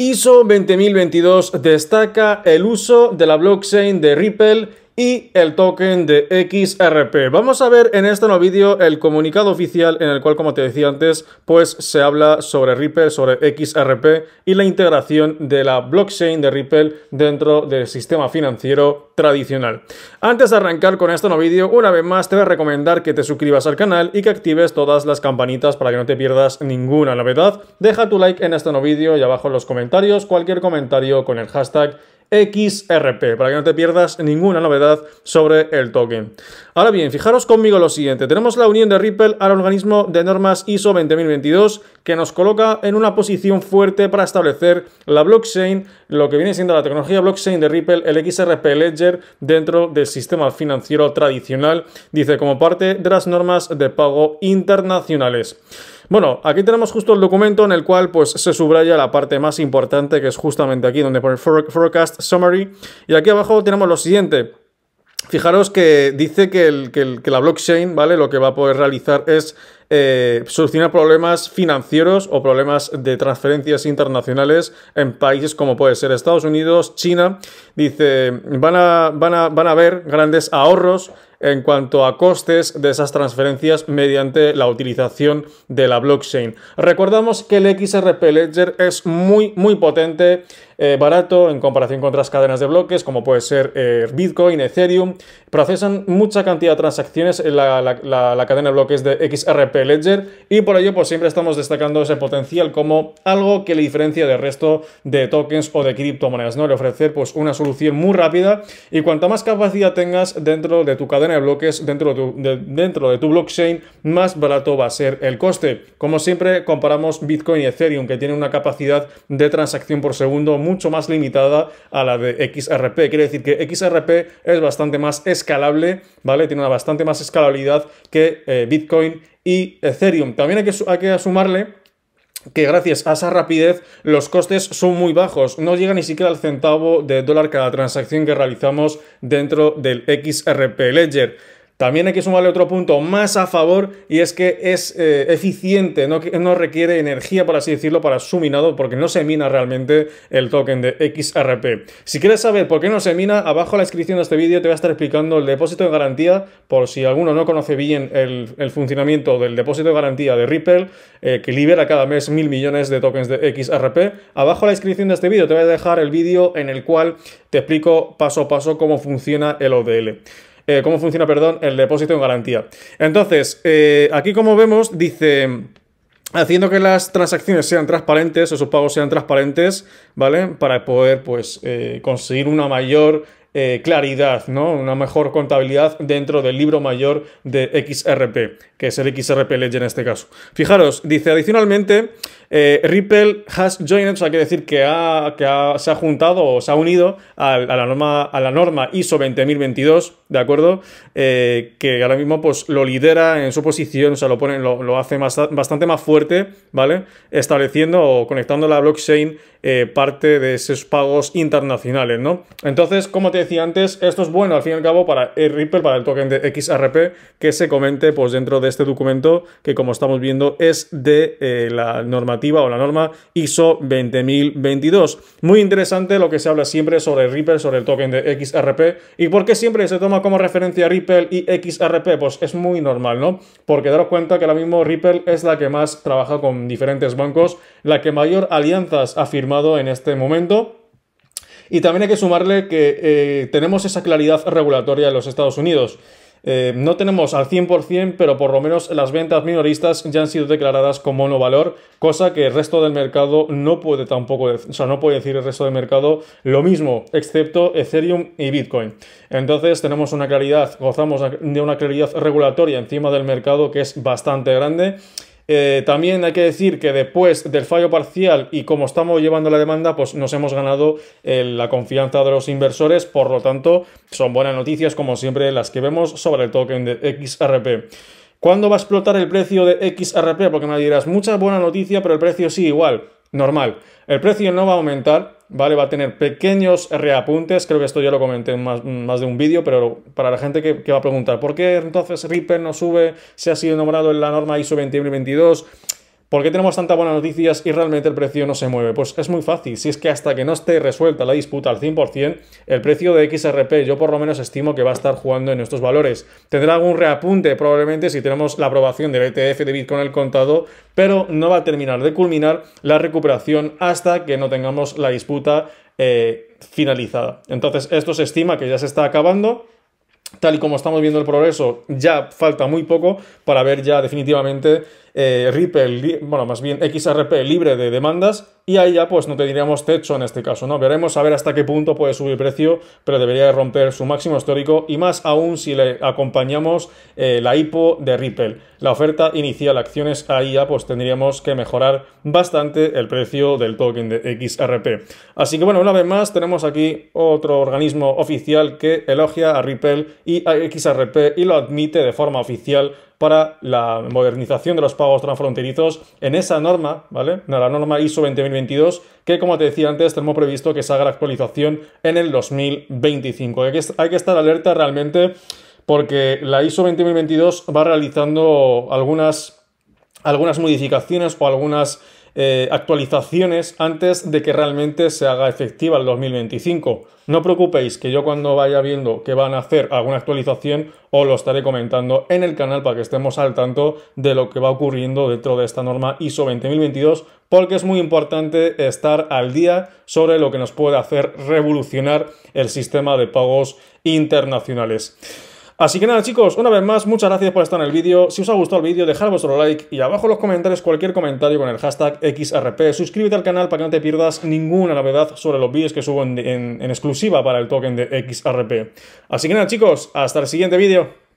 ISO 20022 destaca el uso de la blockchain de Ripple y el token de XRP. Vamos a ver en este nuevo vídeo el comunicado oficial en el cual, como te decía antes, pues se habla sobre Ripple, sobre XRP y la integración de la blockchain de Ripple dentro del sistema financiero tradicional. Antes de arrancar con este nuevo vídeo, una vez más te voy a recomendar que te suscribas al canal y que actives todas las campanitas para que no te pierdas ninguna novedad. Deja tu like en este nuevo vídeo y abajo en los comentarios cualquier comentario con el hashtag XRP, para que no te pierdas ninguna novedad sobre el token. Ahora bien, fijaros conmigo lo siguiente. Tenemos la unión de Ripple al organismo de normas ISO 20022 que nos coloca en una posición fuerte para establecer la blockchain, lo que viene siendo la tecnología blockchain de Ripple, el XRP Ledger, dentro del sistema financiero tradicional, dice como parte de las normas de pago internacionales. Bueno, aquí tenemos justo el documento en el cual pues, se subraya la parte más importante, que es justamente aquí donde pone Forecast Summary. Y aquí abajo tenemos lo siguiente. Fijaros que dice que, que, el, que la blockchain, ¿vale? Lo que va a poder realizar es eh, solucionar problemas financieros o problemas de transferencias internacionales en países como puede ser Estados Unidos, China. Dice, van a, van a, van a grandes ahorros en cuanto a costes de esas transferencias mediante la utilización de la blockchain. Recordamos que el XRP Ledger es muy, muy potente, eh, barato en comparación con otras cadenas de bloques, como puede ser eh, Bitcoin, Ethereum. Procesan mucha cantidad de transacciones en la cadena de bloques de XRP Ledger y por ello pues siempre estamos destacando ese potencial como algo que le diferencia del resto de tokens o de criptomonedas, ¿no? le ofrecer pues una solución muy rápida y cuanta más capacidad tengas dentro de tu cadena de bloques, dentro de tu, dentro de tu blockchain, más barato va a ser el coste. Como siempre comparamos Bitcoin y Ethereum que tienen una capacidad de transacción por segundo mucho más limitada a la de XRP. Quiere decir que XRP es bastante más escalable, ¿vale? Tiene una bastante más escalabilidad que eh, Bitcoin y Ethereum. También hay que, hay que sumarle que gracias a esa rapidez los costes son muy bajos, no llega ni siquiera al centavo de dólar cada transacción que realizamos dentro del XRP Ledger. También hay que sumarle otro punto más a favor y es que es eh, eficiente, no, requiere energía, por así decirlo, para su minado porque no se mina realmente el token de XRP. Si quieres saber por qué no se mina, abajo en la descripción de este vídeo te voy a estar explicando el depósito de garantía por si alguno no conoce bien el, funcionamiento del depósito de garantía de Ripple eh, que libera cada mes mil millones de tokens de XRP. Abajo en la descripción de este vídeo te voy a dejar el vídeo en el cual te explico paso a paso cómo funciona el ODL. Eh, cómo funciona, perdón, el depósito en garantía. Entonces, eh, aquí como vemos, dice... Haciendo que las transacciones sean transparentes, esos pagos sean transparentes, ¿vale? Para poder, pues, eh, conseguir una mayor eh, claridad, ¿no? una mejor contabilidad dentro del libro mayor de XRP, que es el XRP Ledger en este caso. Fijaros, dice adicionalmente, eh, Ripple has joined, o sea, quiere decir que, se ha juntado o se ha unido a, la, norma, a la norma ISO 20022, ¿de acuerdo? Eh, que ahora mismo pues lo lidera en su posición, o sea, lo, pone, lo, hace bastante más fuerte, ¿vale? Estableciendo o conectando la blockchain eh, parte de esos pagos internacionales, ¿no? Entonces, como te decía antes, esto es bueno al fin y al cabo para el Ripple, para el token de XRP, que se comente pues dentro de este documento que como estamos viendo es de eh, la normativa o la norma ISO 20022. Muy interesante lo que se habla siempre sobre Ripple, sobre el token de XRP y por qué siempre se toma como referencia Ripple y XRP, pues es muy normal, ¿no? Porque daros cuenta que ahora mismo Ripple es la que más trabaja con diferentes bancos, la que mayor alianzas ha firmado en este momento. Y también hay que sumarle que eh, tenemos esa claridad regulatoria en los Estados Unidos. Eh, no tenemos al 100%, pero por lo menos las ventas minoristas ya han sido declaradas como no valor, cosa que el resto del mercado no puede tampoco, o sea, no puede decir el resto del mercado lo mismo, excepto Ethereum y Bitcoin. Entonces tenemos una claridad, gozamos de una claridad regulatoria encima del mercado que es bastante grande eh, también hay que decir que después del fallo parcial y como estamos llevando la demanda, pues nos hemos ganado eh, la confianza de los inversores, por lo tanto, son buenas noticias como siempre las que vemos sobre el token de XRP. ¿Cuándo va a explotar el precio de XRP? Porque me dirás, mucha buena noticia, pero el precio sí igual, normal. El precio no va a aumentar, ¿vale? Va a tener pequeños reapuntes, creo que esto ya lo comenté en más, más de un vídeo, pero para la gente que, va a preguntar, ¿por qué entonces Ripper no sube ¿Se ha sido nombrado en la norma ISO I22? ¿Por qué tenemos tantas buenas noticias y realmente el precio no se mueve? Pues es muy fácil, si es que hasta que no esté resuelta la disputa al 100%, el precio de XRP yo por lo menos estimo que va a estar jugando en estos valores. Tendrá algún reapunte probablemente si tenemos la aprobación del ETF de Bitcoin el contado, pero no va a terminar de culminar la recuperación hasta que no tengamos la disputa eh, finalizada. Entonces esto se estima que ya se está acabando tal y como estamos viendo el progreso, ya falta muy poco para ver ya definitivamente eh, Ripple, bueno, más bien XRP libre de demandas y ahí ya pues no tendríamos techo en este caso, ¿no? Veremos a ver hasta qué punto puede subir precio, pero debería romper su máximo histórico y más aún si le acompañamos eh, la IPO de Ripple. La oferta inicial acciones ahí ya pues tendríamos que mejorar bastante el precio del token de XRP. Así que bueno, una vez más tenemos aquí otro organismo oficial que elogia a Ripple y a XRP y lo admite de forma oficial para la modernización de los pagos transfronterizos en esa norma, ¿vale? La norma ISO 20022, que como te decía antes, tenemos previsto que se haga la actualización en el 2025. Hay que, hay que estar alerta realmente porque la ISO 20022 va realizando algunas, algunas modificaciones o algunas eh, actualizaciones antes de que realmente se haga efectiva el 2025. No preocupéis que yo cuando vaya viendo que van a hacer alguna actualización os lo estaré comentando en el canal para que estemos al tanto de lo que va ocurriendo dentro de esta norma ISO 20022 porque es muy importante estar al día sobre lo que nos puede hacer revolucionar el sistema de pagos internacionales. Así que nada chicos, una vez más, muchas gracias por estar en el vídeo. Si os ha gustado el vídeo, dejad vuestro like y abajo en los comentarios cualquier comentario con el hashtag XRP. Suscríbete al canal para que no te pierdas ninguna novedad sobre los vídeos que subo en, en exclusiva para el token de XRP. Así que nada chicos, hasta el siguiente vídeo.